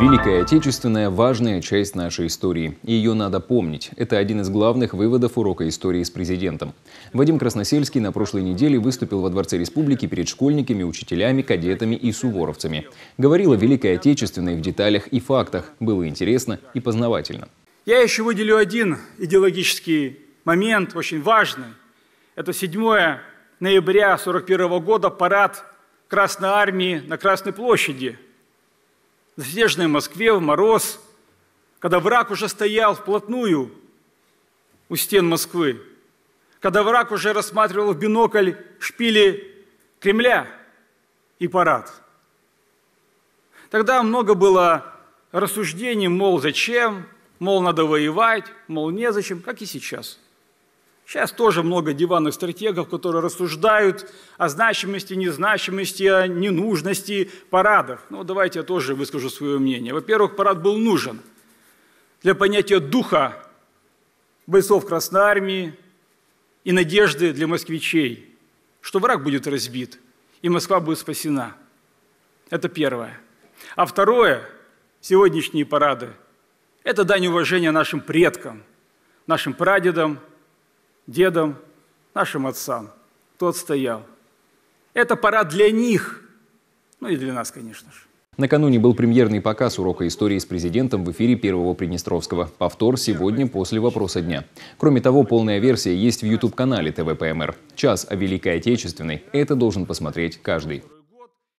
Великая Отечественная – важная часть нашей истории. и Ее надо помнить. Это один из главных выводов урока истории с президентом. Вадим Красносельский на прошлой неделе выступил во Дворце Республики перед школьниками, учителями, кадетами и суворовцами. Говорил о Великой Отечественной в деталях и фактах. Было интересно и познавательно. Я еще выделю один идеологический момент, очень важный. Это 7 ноября 1941 года парад Красной Армии на Красной площади – в снежной Москве, в мороз, когда враг уже стоял вплотную у стен Москвы, когда враг уже рассматривал в бинокль шпили Кремля и парад. Тогда много было рассуждений, мол, зачем, мол, надо воевать, мол, незачем, как и сейчас – Сейчас тоже много диванных стратегов, которые рассуждают о значимости, незначимости, о ненужности парадов. Ну, давайте я тоже выскажу свое мнение. Во-первых, парад был нужен для понятия духа бойцов Красной Армии и надежды для москвичей, что враг будет разбит, и Москва будет спасена. Это первое. А второе, сегодняшние парады – это дань уважения нашим предкам, нашим прадедам – дедам, нашим отцам. Тот стоял. Это пора для них, ну и для нас, конечно же. Накануне был премьерный показ урока истории с президентом в эфире Первого Приднестровского. Повтор сегодня после вопроса дня. Кроме того, полная версия есть в YouTube-канале ТВПМР. Час о Великой Отечественной – это должен посмотреть каждый.